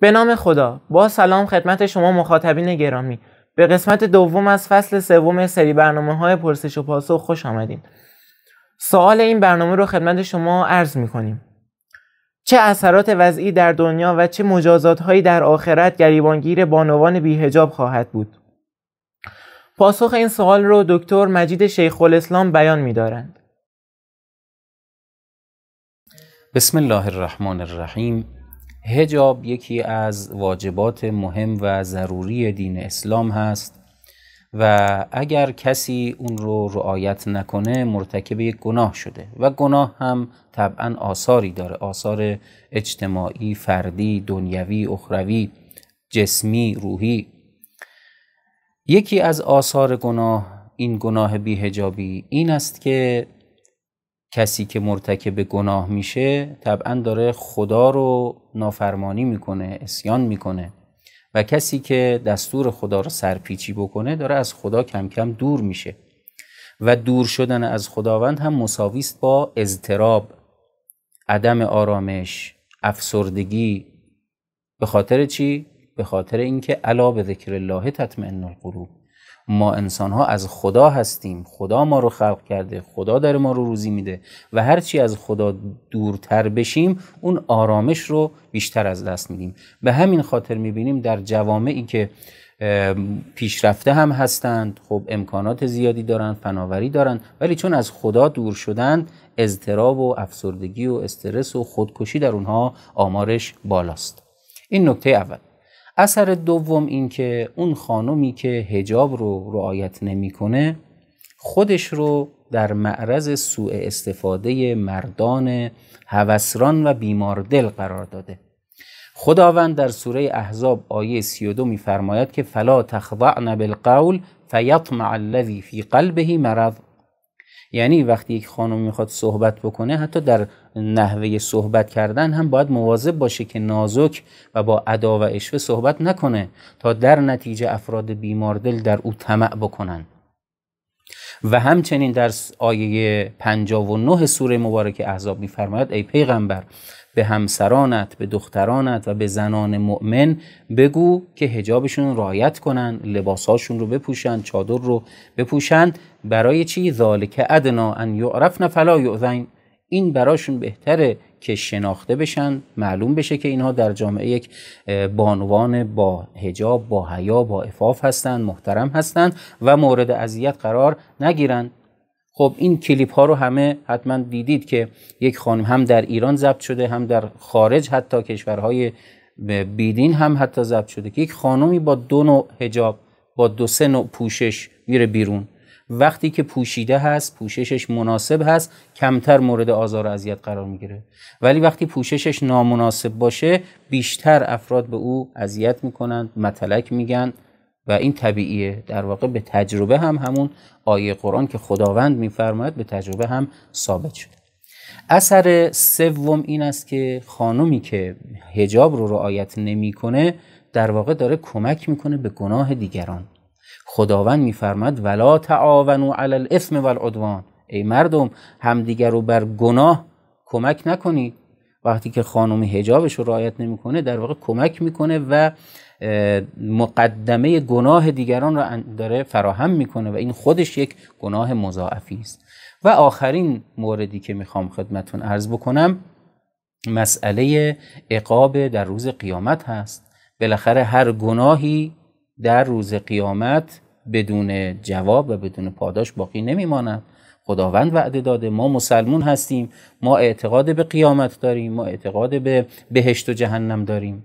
به نام خدا با سلام خدمت شما مخاطبین گرامی به قسمت دوم از فصل سوم سری برنامه های پرسش و پاسخ خوش آمدید سوال این برنامه رو خدمت شما عرض می کنیم چه اثرات وضعی در دنیا و چه مجازات هایی در آخرت گریبانگیر بانوان بیهجاب خواهد بود پاسخ این سوال رو دکتر مجید شیخ الاسلام بیان می دارند. بسم الله الرحمن الرحیم هجاب یکی از واجبات مهم و ضروری دین اسلام هست و اگر کسی اون رو رعایت نکنه مرتکب یک گناه شده و گناه هم طبعا آثاری داره آثار اجتماعی، فردی، دنیوی، اخروی، جسمی، روحی یکی از آثار گناه این گناه بیهجابی این است که کسی که مرتکب گناه میشه طبعا داره خدا رو نافرمانی میکنه اسیان میکنه و کسی که دستور خدا رو سرپیچی بکنه داره از خدا کم کم دور میشه و دور شدن از خداوند هم مساوی است با اضطراب عدم آرامش افسردگی به خاطر چی به خاطر اینکه علا به ذکر الله تطمئن القلوب ما انسان ها از خدا هستیم خدا ما رو خلق کرده خدا داره ما رو روزی میده و هرچی از خدا دورتر بشیم اون آرامش رو بیشتر از دست میدیم به همین خاطر میبینیم در جوامعی که پیشرفته هم هستند خب امکانات زیادی دارند فناوری دارند ولی چون از خدا دور شدند اضطراب و افسردگی و استرس و خودکشی در اونها آمارش بالاست این نکته اول اثر دوم این که اون خانمی که هجاب رو رعایت نمیکنه خودش رو در معرض سوء استفاده مردان هوسران و بیمار دل قرار داده خداوند در سوره احزاب آیه 32 میفرماید که فلا تخضعن بالقول فیطمع الذی فی قلبه مرض یعنی وقتی یک خانم میخواد صحبت بکنه حتی در نحوه صحبت کردن هم باید مواظب باشه که نازک و با ادا و اشوه صحبت نکنه تا در نتیجه افراد بیماردل در او طمع بکنن و همچنین در آیه 59 سوره مبارک احزاب میفرماید ای پیغمبر به همسرانت به دخترانت و به زنان مؤمن بگو که هجابشون رعایت کنن لباسهاشون رو بپوشن چادر رو بپوشن برای چی ذالک ادنا ان یعرفن فلا یعذین این براشون بهتره که شناخته بشن معلوم بشه که اینها در جامعه یک بانوان با هجاب با حیا با افاف هستند محترم هستند و مورد اذیت قرار نگیرند خب این کلیپ ها رو همه حتما دیدید که یک خانم هم در ایران ضبط شده هم در خارج حتی کشورهای بیدین هم حتی ضبط شده که یک خانمی با دو نوع هجاب با دو سه نوع پوشش میره بیرون وقتی که پوشیده هست پوششش مناسب هست کمتر مورد آزار و اذیت قرار میگیره ولی وقتی پوششش نامناسب باشه بیشتر افراد به او اذیت میکنند متلک میگن و این طبیعیه در واقع به تجربه هم همون آیه قرآن که خداوند میفرماید به تجربه هم ثابت شده اثر سوم این است که خانومی که هجاب رو رعایت نمیکنه در واقع داره کمک میکنه به گناه دیگران خداوند میفرماید ولا تعاونوا علی الاثم والعدوان ای مردم همدیگر رو بر گناه کمک نکنید وقتی که خانم هجابش رو رعایت نمیکنه در واقع کمک میکنه و مقدمه گناه دیگران را داره فراهم میکنه و این خودش یک گناه مضاعفی است و آخرین موردی که میخوام خدمتون عرض بکنم مسئله عقاب در روز قیامت هست بالاخره هر گناهی در روز قیامت بدون جواب و بدون پاداش باقی نمیماند خداوند وعده داده ما مسلمون هستیم ما اعتقاد به قیامت داریم ما اعتقاد به بهشت و جهنم داریم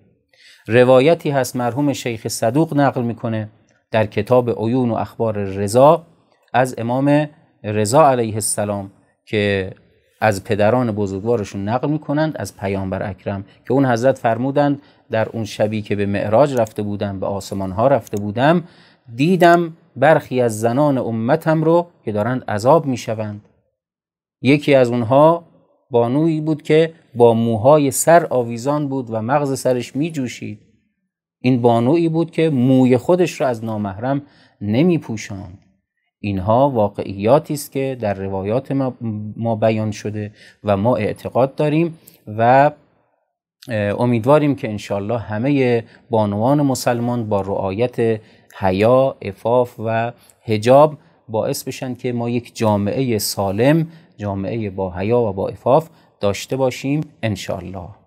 روایتی هست مرحوم شیخ صدوق نقل میکنه در کتاب عیون و اخبار رضا از امام رضا علیه السلام که از پدران بزرگوارشون نقل میکنند از پیامبر اکرم که اون حضرت فرمودند در اون شبی که به معراج رفته بودم به آسمان ها رفته بودم دیدم برخی از زنان امتم رو که دارند عذاب میشوند یکی از اونها بانویی بود که با موهای سر آویزان بود و مغز سرش میجوشید این بانویی بود که موی خودش را از نامحرم نمی اینها واقعیاتی است که در روایات ما بیان شده و ما اعتقاد داریم و امیدواریم که انشالله همه بانوان مسلمان با رعایت حیا افاف و هجاب باعث بشن که ما یک جامعه سالم جامعه با حیا و با افاف داشته باشیم انشالله